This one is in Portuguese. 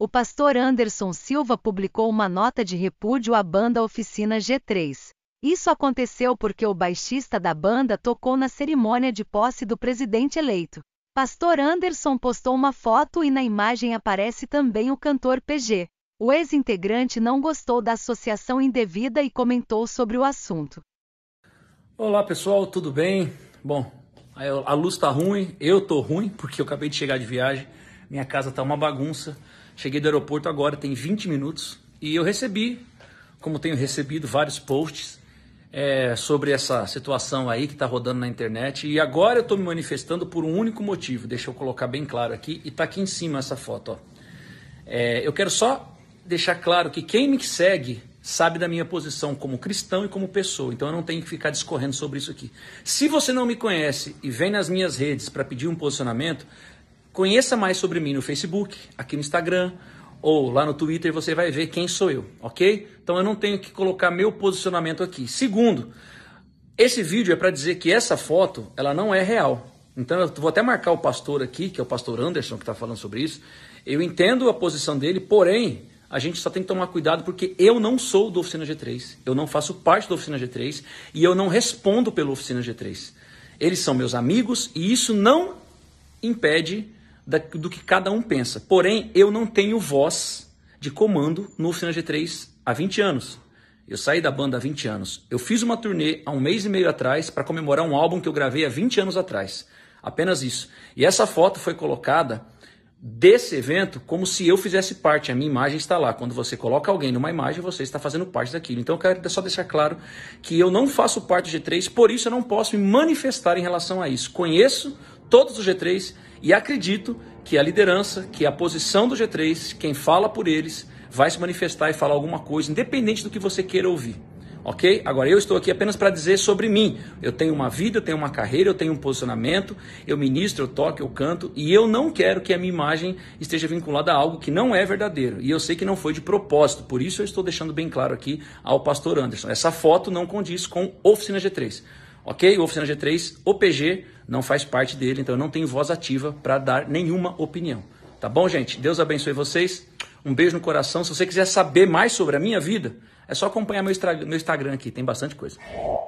o pastor Anderson Silva publicou uma nota de repúdio à banda Oficina G3. Isso aconteceu porque o baixista da banda tocou na cerimônia de posse do presidente eleito. Pastor Anderson postou uma foto e na imagem aparece também o cantor PG. O ex-integrante não gostou da associação indevida e comentou sobre o assunto. Olá pessoal, tudo bem? Bom, a luz tá ruim, eu tô ruim porque eu acabei de chegar de viagem, minha casa tá uma bagunça. Cheguei do aeroporto agora, tem 20 minutos, e eu recebi, como tenho recebido, vários posts é, sobre essa situação aí que está rodando na internet. E agora eu estou me manifestando por um único motivo, deixa eu colocar bem claro aqui, e está aqui em cima essa foto. Ó. É, eu quero só deixar claro que quem me segue sabe da minha posição como cristão e como pessoa, então eu não tenho que ficar discorrendo sobre isso aqui. Se você não me conhece e vem nas minhas redes para pedir um posicionamento, Conheça mais sobre mim no Facebook, aqui no Instagram ou lá no Twitter, você vai ver quem sou eu, ok? Então eu não tenho que colocar meu posicionamento aqui. Segundo, esse vídeo é para dizer que essa foto, ela não é real. Então eu vou até marcar o pastor aqui, que é o pastor Anderson que está falando sobre isso. Eu entendo a posição dele, porém, a gente só tem que tomar cuidado porque eu não sou do Oficina G3, eu não faço parte da Oficina G3 e eu não respondo pela Oficina G3. Eles são meus amigos e isso não impede do que cada um pensa. Porém, eu não tenho voz de comando no Oficina G3 há 20 anos. Eu saí da banda há 20 anos. Eu fiz uma turnê há um mês e meio atrás para comemorar um álbum que eu gravei há 20 anos atrás. Apenas isso. E essa foto foi colocada desse evento como se eu fizesse parte. A minha imagem está lá. Quando você coloca alguém numa imagem, você está fazendo parte daquilo. Então eu quero só deixar claro que eu não faço parte do G3, por isso eu não posso me manifestar em relação a isso. Conheço todos os G3 e acredito que a liderança, que a posição do G3, quem fala por eles, vai se manifestar e falar alguma coisa, independente do que você queira ouvir. Ok? Agora eu estou aqui apenas para dizer sobre mim. Eu tenho uma vida, eu tenho uma carreira, eu tenho um posicionamento, eu ministro, eu toco, eu canto e eu não quero que a minha imagem esteja vinculada a algo que não é verdadeiro. E eu sei que não foi de propósito, por isso eu estou deixando bem claro aqui ao pastor Anderson. Essa foto não condiz com Oficina G3 ok? O Oficina G3, OPG, não faz parte dele, então eu não tenho voz ativa para dar nenhuma opinião. Tá bom, gente? Deus abençoe vocês. Um beijo no coração. Se você quiser saber mais sobre a minha vida, é só acompanhar meu Instagram aqui, tem bastante coisa.